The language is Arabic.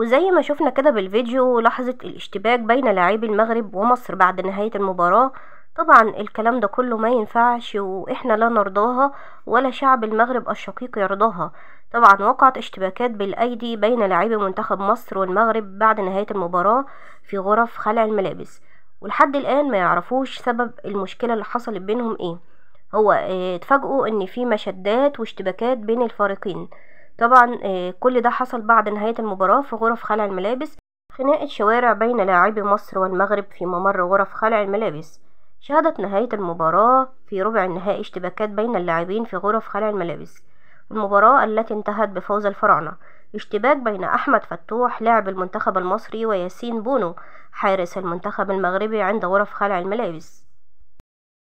وزي ما شفنا كده بالفيديو لحظة الاشتباك بين لاعبي المغرب ومصر بعد نهاية المباراة طبعا الكلام ده كله ما ينفعش واحنا لا نرضاها ولا شعب المغرب الشقيق يرضاها طبعا وقعت اشتباكات بالايدي بين لاعبي منتخب مصر والمغرب بعد نهاية المباراة في غرف خلع الملابس ولحد الان ما يعرفوش سبب المشكلة اللي حصلت بينهم ايه هو آه، اتفاجئوا ان في مشدات واشتباكات بين الفريقين طبعا آه، كل ده حصل بعد نهاية المباراة في غرف خلع الملابس خناقة شوارع بين لاعبي مصر والمغرب في ممر غرف خلع الملابس شهدت نهاية المباراة في ربع النهائي اشتباكات بين اللاعبين في غرف خلع الملابس المباراة التي انتهت بفوز الفراعنة اشتباك بين أحمد فتوح لاعب المنتخب المصري وياسين بونو حارس المنتخب المغربي عند غرف خلع الملابس